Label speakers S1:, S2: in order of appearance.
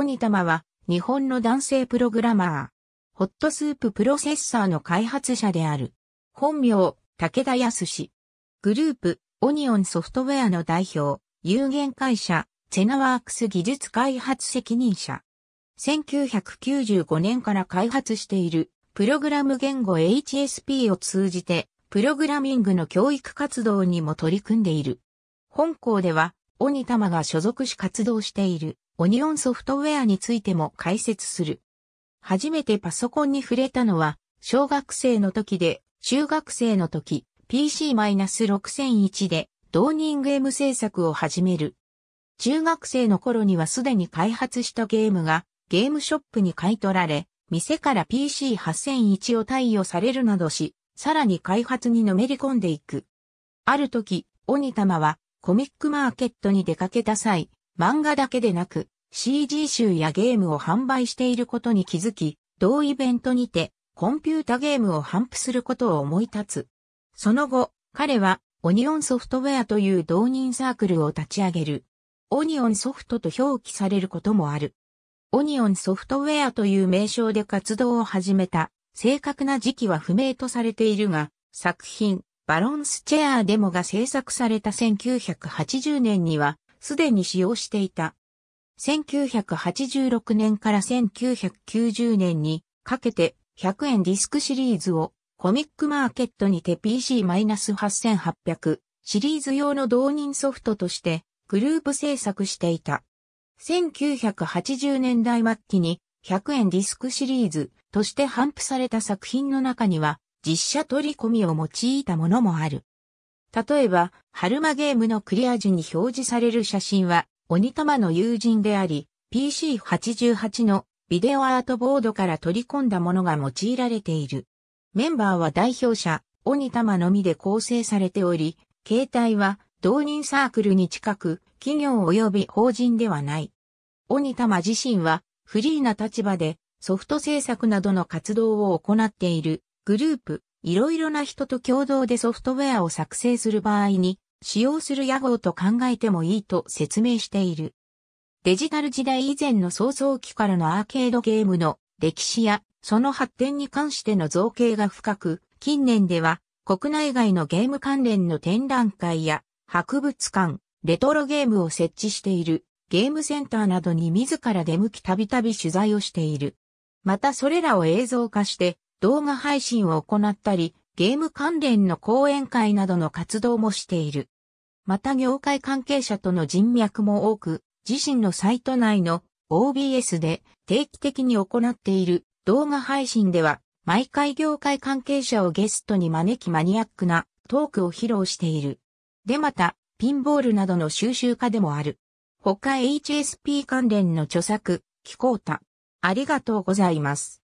S1: 鬼玉は日本の男性プログラマー。ホットスーププロセッサーの開発者である。本名、武田康グループ、オニオンソフトウェアの代表、有限会社、チェナワークス技術開発責任者。1995年から開発している、プログラム言語 HSP を通じて、プログラミングの教育活動にも取り組んでいる。本校では、鬼玉が所属し活動している。オニオンソフトウェアについても解説する。初めてパソコンに触れたのは、小学生の時で、中学生の時、PC-6001 で、同人ゲーム制作を始める。中学生の頃にはすでに開発したゲームがゲームショップに買い取られ、店から PC8001 を貸与されるなどし、さらに開発にのめり込んでいく。ある時、鬼玉はコミックマーケットに出かけた際、漫画だけでなく、CG 集やゲームを販売していることに気づき、同イベントにてコンピュータゲームを販布することを思い立つ。その後、彼はオニオンソフトウェアという同人サークルを立ち上げる。オニオンソフトと表記されることもある。オニオンソフトウェアという名称で活動を始めた。正確な時期は不明とされているが、作品、バロンスチェアーデモが制作された1980年には、すでに使用していた1986年から1990年にかけて100円ディスクシリーズをコミックマーケットにて PC-8800 シリーズ用の導入ソフトとしてグループ制作していた。1980年代末期に100円ディスクシリーズとして頒布された作品の中には実写取り込みを用いたものもある。例えば、春間ゲームのクリア時に表示される写真は鬼玉の友人であり、PC88 のビデオアートボードから取り込んだものが用いられている。メンバーは代表者、鬼玉のみで構成されており、携帯は同人サークルに近く、企業及び法人ではない。鬼玉自身はフリーな立場でソフト制作などの活動を行っているグループ、いろいろな人と共同でソフトウェアを作成する場合に使用する野号と考えてもいいと説明している。デジタル時代以前の創造期からのアーケードゲームの歴史やその発展に関しての造形が深く、近年では国内外のゲーム関連の展覧会や博物館、レトロゲームを設置しているゲームセンターなどに自ら出向きたびたび取材をしている。またそれらを映像化して動画配信を行ったり、ゲーム関連の講演会などの活動もしている。また業界関係者との人脈も多く、自身のサイト内の OBS で定期的に行っている動画配信では、毎回業界関係者をゲストに招きマニアックなトークを披露している。でまた、ピンボールなどの収集家でもある。他 HSP 関連の著作、気候太。ありがとうございます。